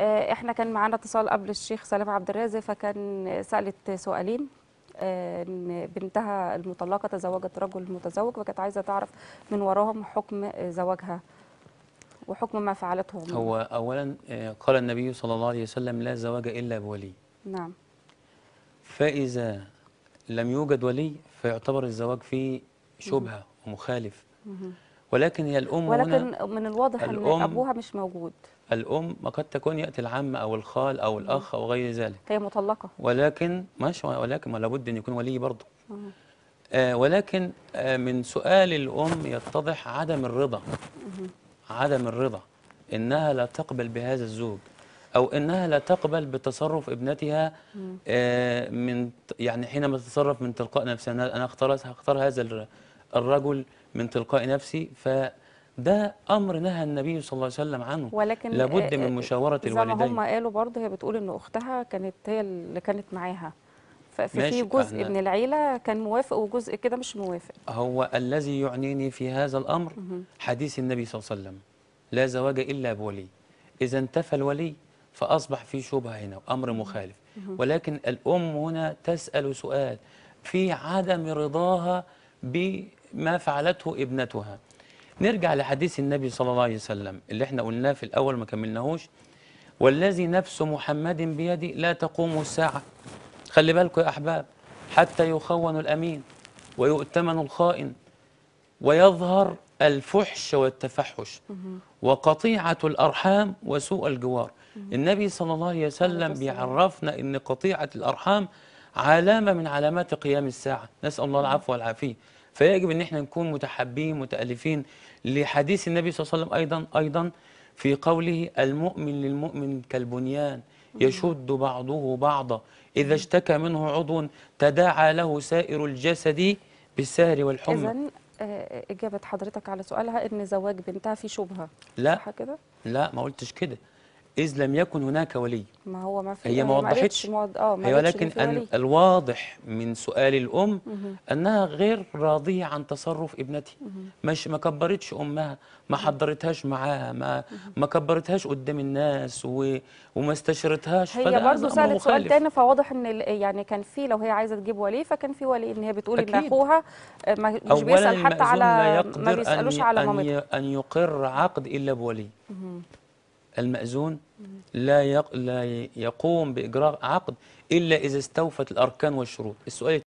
آه، احنا كان معانا اتصال قبل الشيخ سلام عبد الرازق فكان سالت سؤالين آه، ان بنتها المطلقه تزوجت رجل متزوج وكانت عايزه تعرف من وراهم حكم زواجها وحكم ما فعلته هو اولا آه، قال النبي صلى الله عليه وسلم لا زواج الا بولي نعم فاذا لم يوجد ولي فيعتبر الزواج فيه شبهه ومخالف مه. ولكن هي الام ولكن هنا من الواضح ان ابوها مش موجود الام قد تكون ياتي العم او الخال او الاخ او غير ذلك هي مطلقه ولكن ماشي ولكن لابد ان يكون ولي برضه آه ولكن آه من سؤال الام يتضح عدم الرضا عدم الرضا انها لا تقبل بهذا الزوج او انها لا تقبل بتصرف ابنتها آه من يعني حينما تتصرف من تلقاء نفسها انا اختار هختار هذا الرجل من تلقاء نفسي فده أمر نهى النبي صلى الله عليه وسلم عنه ولكن لابد آه، من آه، مشاورة الوالدين زي ما هم قالوا برضه هي بتقول إن أختها كانت هي اللي كانت معاها ففي في جزء من العيلة كان موافق وجزء كده مش موافق هو الذي يعنيني في هذا الأمر حديث النبي صلى الله عليه وسلم لا زواج إلا بولي إذا انتفى الولي فأصبح في شبهة هنا وأمر مخالف ولكن الأم هنا تسأل سؤال في عدم رضاها ب ما فعلته ابنتها نرجع لحديث النبي صلى الله عليه وسلم اللي احنا قلناه في الأول ما كملناهوش والذي نفس محمد بيدي لا تقوم الساعة خلي بالكم يا أحباب حتى يخون الأمين ويؤتمن الخائن ويظهر الفحش والتفحش وقطيعة الأرحام وسوء الجوار النبي صلى الله عليه وسلم بيعرفنا أن قطيعة الأرحام علامة من علامات قيام الساعة نسأل الله العفو والعافية فيجب ان احنا نكون متحابين متالفين لحديث النبي صلى الله عليه وسلم ايضا ايضا في قوله المؤمن للمؤمن كالبنيان يشد بعضه بعضا إذا اشتكى منه عضو تداعى له سائر الجسد بالسهر والحمى إذا آه، إجابة حضرتك على سؤالها إن زواج بنتها في شبهة لا صح كده؟ لا ما قلتش كده إذ لم يكن هناك ولي ما هو ما في هي ما وضحتش موض... اه ما هي ولكن أن الواضح من سؤال الأم مه. أنها غير راضية عن تصرف ابنتي مش ما كبرتش أمها ما حضرتهاش معاها ما ما كبرتهاش قدام الناس و... وما استشرتهاش هي برضه سألت سؤال تاني فواضح إن يعني كان في لو هي عايزة تجيب ولي فكان في ولي إن هي بتقول أكيد. إن أخوها آه، مش بيسأل حتى على ما بيسألوش على مامتها أن يقر عقد إلا بولي مه. المأذون لا يقوم بإجراء عقد إلا إذا استوفت الأركان والشروط السؤال